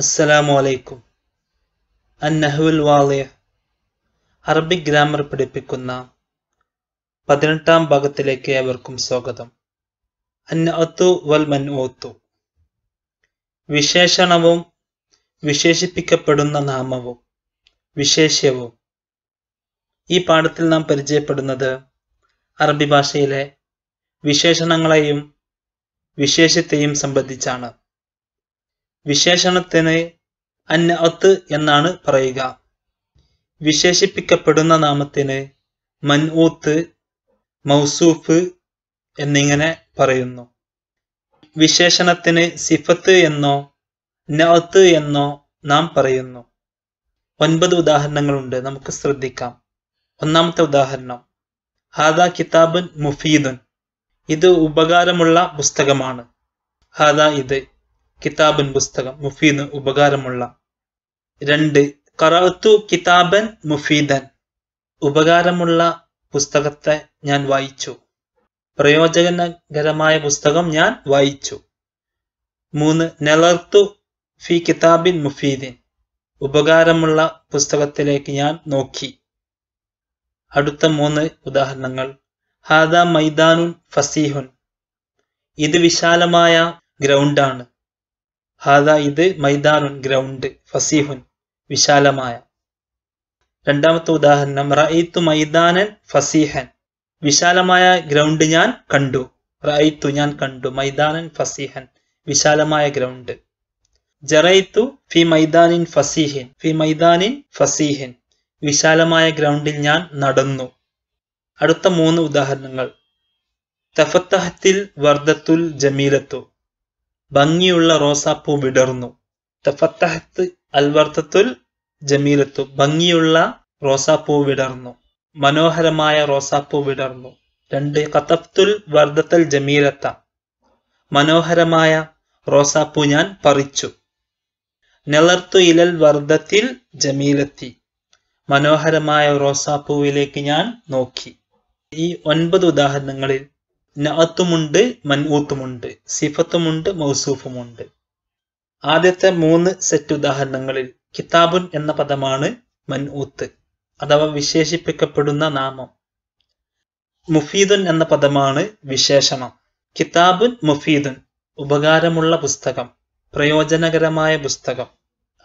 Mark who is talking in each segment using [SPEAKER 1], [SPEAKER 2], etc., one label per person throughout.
[SPEAKER 1] അസ്സലാമു അലൈക്കും അന്നഹുൽ വാലിയ Arabic grammar പഠിപ്പിക്കുന്ന പതിനെട്ടാം ഭാഗത്തിലേക്ക് ഏവർക്കും സ്വാഗതം അന്നഅത്തു വൽ മൻഒത്തു വിശേഷണവും വിശേഷിപ്പിക്കപ്പെടുന്ന നാമവും വിശേഷ്യവും ഈ പാഠത്തിൽ നാം പരിചയപ്പെടുന്നത് അറബി ഭാഷയിലെ വിശേഷണങ്ങളെയും വിശേഷത്തെയും സംബന്ധിച്ചാണ് വിശേഷണത്തിന് അന്നഅത്ത് എന്നാണ് പറയുക വിശേഷിപ്പിക്കപ്പെടുന്ന നാമത്തിന് മൻഊത്ത് മൗസൂഫ് എന്നിങ്ങനെ പറയുന്നു വിശേഷണത്തിന് സിഫത്ത് എന്നോ നഅത്ത് എന്നോ നാം പറയുന്നു ഒൻപത് ഉദാഹരണങ്ങളുണ്ട് നമുക്ക് ശ്രദ്ധിക്കാം ഒന്നാമത്തെ ഉദാഹരണം ഹാദ കിതാബുൻ മുഫീദുൻ ഇത് ഉപകാരമുള്ള പുസ്തകമാണ് ഹാദ ഇത് കിതാബൻ പുസ്തകം മുഫീദ് ഉപകാരമുള്ള രണ്ട് കറാത്തു കിതാബൻ മുഫീദൻ ഉപകാരമുള്ള പുസ്തകത്തെ ഞാൻ വായിച്ചു പ്രയോജനകരമായ പുസ്തകം ഞാൻ വായിച്ചു മൂന്ന് നെലർത്തു ഫി കിതാബിൻ മുഫീദിൻ ഉപകാരമുള്ള പുസ്തകത്തിലേക്ക് ഞാൻ നോക്കി അടുത്ത മൂന്ന് ഉദാഹരണങ്ങൾ ഹാദ മൈദാനുൻ ഫസീഹുൻ ഇത് വിശാലമായ ഗ്രൗണ്ടാണ് ഹാദ ഇത് മൈദാനുൻ ഗ്രൗണ്ട് ഫസീഹുൻ വിശാലമായ രണ്ടാമത്തെ ഉദാഹരണം റഅയ്ത്തു മൈദാനൻ ഫസീഹൻ വിശാലമായ ഗ്രൗണ്ട് ഞാൻ കണ്ടു റഅയ്ത്തു ഞാൻ കണ്ടു മൈദാനൻ ഫസീഹൻ വിശാലമായ ഗ്രൗണ്ട് ജറയ്ത്തു ഫി മൈദാനിൻ ഫസീഹിൻ ഫി മൈദാനിൻ ഫസീഹിൻ വിശാലമായ ഗ്രൗണ്ടിൽ ഞാൻ നടന്നു അടുത്ത മൂന്ന് ഉദാഹരണങ്ങൾ തഫത്തഹത്തിൽ വർദ്ധത്തുൽ ജമീലത്തു ഭംഗിയുള്ള റോസാപ്പൂ വിടർന്നു തഫത്തഹത്ത് അൽവർത്തത്തുൽ ജമീലത്തു ഭംഗിയുള്ള റോസാപ്പൂ വിടർന്നു മനോഹരമായ റോസാപ്പൂ വിടർന്നു രണ്ട് കത്തഫ്തുൽ വർദ്ധത്തൽ ജമീലത്ത മനോഹരമായ റോസാപ്പൂ ഞാൻ പറിച്ചു നിലർത്തു ഇലൽ വർദ്ധത്തിൽ ജമീലത്തി മനോഹരമായ റോസാപ്പൂവിലേക്ക് ഞാൻ നോക്കി ഈ ഒൻപത് ഉദാഹരണങ്ങളിൽ നഅത്തുമുണ്ട് മൻഊത്തുമുണ്ട് സിഫത്തുമുണ്ട് മൗസൂഫുമുണ്ട് ആദ്യത്തെ മൂന്ന് സെറ്റ് ഉദാഹരണങ്ങളിൽ കിതാബുൻ എന്ന പദമാണ് മൻഊത്ത് അഥവാ വിശേഷിപ്പിക്കപ്പെടുന്ന നാമം മുഫീദുൻ എന്ന പദമാണ് വിശേഷണം കിതാബുൻ മുഫീദുൻ ഉപകാരമുള്ള പുസ്തകം പ്രയോജനകരമായ പുസ്തകം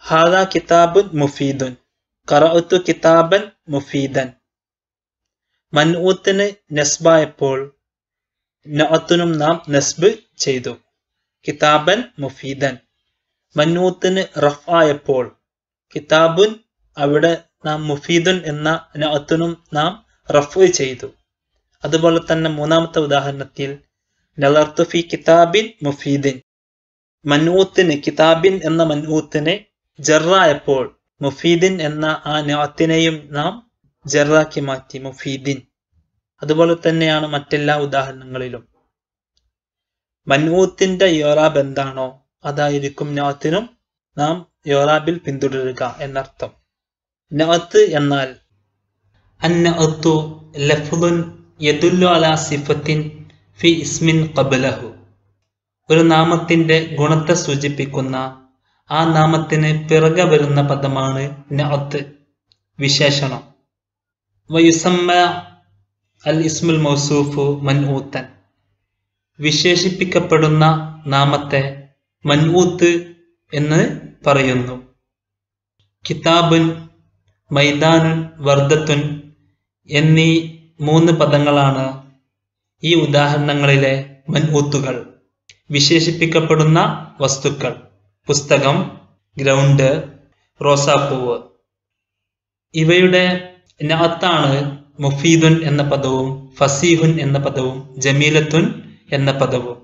[SPEAKER 1] ഹാദ കിതാബുൻ മുഫീദുൻ കറഅത്തു കിതാബൻ മുഫീദൻ മൻഊത്തിന് എപ്പോൾ നഅത്തിനും നാം നസ്ബ് ചെയ്തു കിതാബൻ മുഫീദൻ മന്നൂത്തിന് റഫ് ആയപ്പോൾ കിതാബുൻ അവിടെ നാം മുഫീദുൻ എന്ന നഅത്തിനും നാം റഫ് ചെയ്തു അതുപോലെ തന്നെ മൂന്നാമത്തെ ഉദാഹരണത്തിൽ നലർത്തുഫി കിതാബിൻ മുഫീദിൻ മന്നൂത്തിന് കിതാബിൻ എന്ന മന്നൂത്തിനെ ജറായപ്പോൾ മുഫീദിൻ എന്ന ആ നഅത്തിനെയും നാം ജറാക്കി മാറ്റി മുഫീദിൻ അതുപോലെ തന്നെയാണ് മറ്റെല്ലാ ഉദാഹരണങ്ങളിലും മൻവൂത്തിന്റെ യോറാബ് എന്താണോ അതായിരിക്കും നഅത്തിനും നാം യോറാബിൽ പിന്തുടരുക എന്നർത്ഥം നഅത്ത് എന്നാൽ അന്നഅത്തു ലഫ്ലുൻ യദുല്ലു അലാ സിഫത്തിൻ ഫി ഇസ്മിൻ ഖബലഹു ഒരു നാമത്തിന്റെ ഗുണത്തെ സൂചിപ്പിക്കുന്ന ആ നാമത്തിന് പിറകെ വരുന്ന പദമാണ് നഅത്ത് വിശേഷണം വയുസമ്മ അൽ ഇസ്മുൽ മൗസൂഫു മൻഊത്തൻ വിശേഷിപ്പിക്കപ്പെടുന്ന നാമത്തെ മൻഊത്ത് എന്ന് പറയുന്നു കിതാബുൻ മൈദാനുൻ വർദ്ധത്തുൻ എന്നീ മൂന്ന് പദങ്ങളാണ് ഈ ഉദാഹരണങ്ങളിലെ മൻഊത്തുകൾ വിശേഷിപ്പിക്കപ്പെടുന്ന വസ്തുക്കൾ പുസ്തകം ഗ്രൗണ്ട് റോസാപ്പൂവ് ഇവയുടെ നാത്താണ് മുഫീദുൻ എന്ന പദവും ഫസീഹുൻ എന്ന പദവും ജമീലത്തുൻ എന്ന പദവും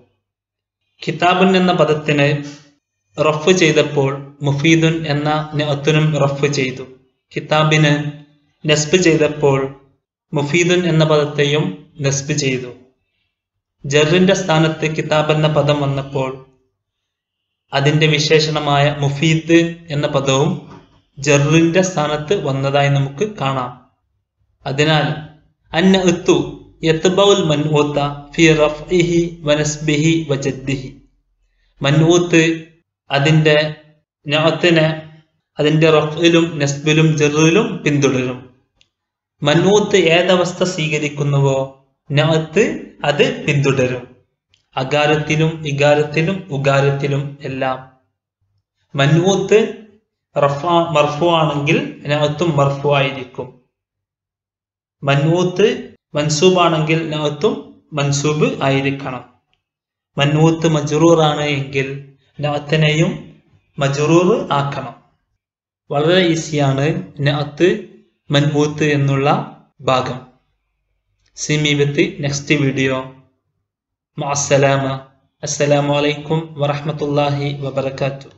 [SPEAKER 1] കിതാബുൻ എന്ന പദത്തിന് റഫ് ചെയ്തപ്പോൾ മുഫീദുൻ എന്ന നഅത്തിനും റഫ് ചെയ്തു കിതാബിന് നസ്ബ് ചെയ്തപ്പോൾ മുഫീദുൻ എന്ന പദത്തെയും നസ്ബ് ചെയ്തു ജറിന്റെ സ്ഥാനത്ത് കിതാബ് എന്ന പദം വന്നപ്പോൾ അതിന്റെ വിശേഷണമായ മുഫീദ് എന്ന പദവും ജറിന്റെ സ്ഥാനത്ത് വന്നതായി നമുക്ക് കാണാം അതിനാൽ അന്ന എത്തു യത്ബൗൽ മൻഊത്ത ഫി റഫ്ഇഹി വനസ്ബിഹി വജദ്ദിഹി മൻഊത്ത് അതിൻ്റെ നഅത്തിനെ അതിൻ്റെ റഫിലും നസ്ബിലും ജറിലും പിന്തുടരും മൻഊത്ത് ഏതവസ്ഥ സ്വീകരിക്കുന്നുവോ ഞാത്ത് അത് പിന്തുടരും അകാരത്തിലും ഇകാരത്തിലും ഉകാരത്തിലും എല്ലാം മൻഊത്ത് റഫ മർഫു ആണെങ്കിൽ നാത്തും മർഫു ആയിരിക്കും മൻവൂത്ത് മൻസൂബാണെങ്കിൽ നഅത്തും മൻസൂബ് ആയിരിക്കണം മൻവൂത്ത് ആണ് എങ്കിൽ നഅത്തിനെയും മജറൂർ ആക്കണം വളരെ ഈസിയാണ് നഅത്ത് മൻവൂത്ത് എന്നുള്ള ഭാഗം സിമി നെക്സ്റ്റ് വീഡിയോ അസ്സലാമ അസ്സലാമലൈക്കും വറഹമത്തല്ലാഹി വബർക്കാത്തു